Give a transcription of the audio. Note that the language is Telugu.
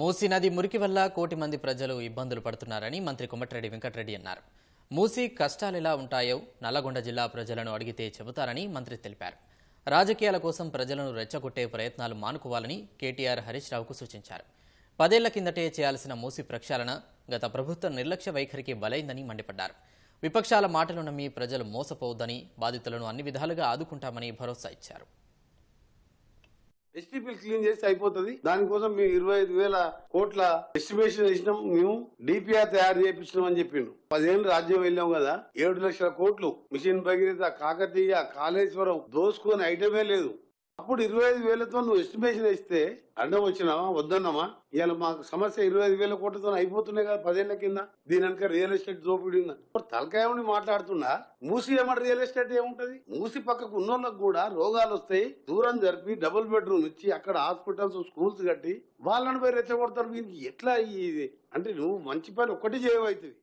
మూసీ నది మురికి వల్ల కోటి మంది ప్రజలు ఇబ్బందులు పడుతున్నారని మంత్రి కొమటిరెడ్డి వెంకటరెడ్డి అన్నారు మూసీ కష్టాలు ఎలా ఉంటాయో నల్లగొండ జిల్లా ప్రజలను అడిగితే చెబుతారని మంత్రి తెలిపారు రాజకీయాల కోసం ప్రజలను రెచ్చగొట్టే ప్రయత్నాలు మానుకోవాలని కేటీఆర్ హరీష్ రావుకు సూచించారు పదేళ్ల కిందటే చేయాల్సిన మూసీ ప్రక్షాళన గత ప్రభుత్వ నిర్లక్ష్య వైఖరికి బలైందని మండిపడ్డారు విపక్షాల మాటలు నమ్మి ప్రజలు మోసపోవద్దని బాధితులను అన్ని విధాలుగా ఆదుకుంటామని భరోసా ఇచ్చారు ఎస్టీపీ క్లీన్ చేస్తే అయిపోతుంది దానికోసం మేము ఇరవై ఐదు వేల కోట్ల ఎస్టిమేషన్ ఇచ్చినాం మేము డిపిఆర్ తయారు చేయించినాం అని చెప్పిండు పదిహేను రాజ్యం వెళ్ళాం కదా ఏడు లక్షల కోట్లు మిషన్ భగీరథ కాకతీయ కాళేశ్వరం దోసుకొని ఐటమే లేదు అప్పుడు ఇరవై ఐదు వేలతో నువ్వు ఎస్టిమేషన్ వేస్తే అండం వచ్చినావా వద్దన్నామా ఇవాళ మాకు సమస్య ఇరవై ఐదు వేల కోట్లతో అయిపోతున్నాయి కదా పదేళ్ల కింద దీనిక రియల్ ఎస్టేట్ దోపిడి తలకాయమని మాట్లాడుతున్నా మూసి ఏమంట రియల్ ఎస్టేట్ ఏముంటది మూసి పక్కకు ఉన్నోళ్ళకు కూడా రోగాలు వస్తాయి దూరం జరిపి డబుల్ బెడ్రూమ్ ఇచ్చి అక్కడ హాస్పిటల్స్ స్కూల్స్ కట్టి వాళ్ళని పోయి రెచ్చగొడతారు వీరికి ఎట్లా ఇది అంటే నువ్వు మంచి పని ఒక్కటి చేయవైతుంది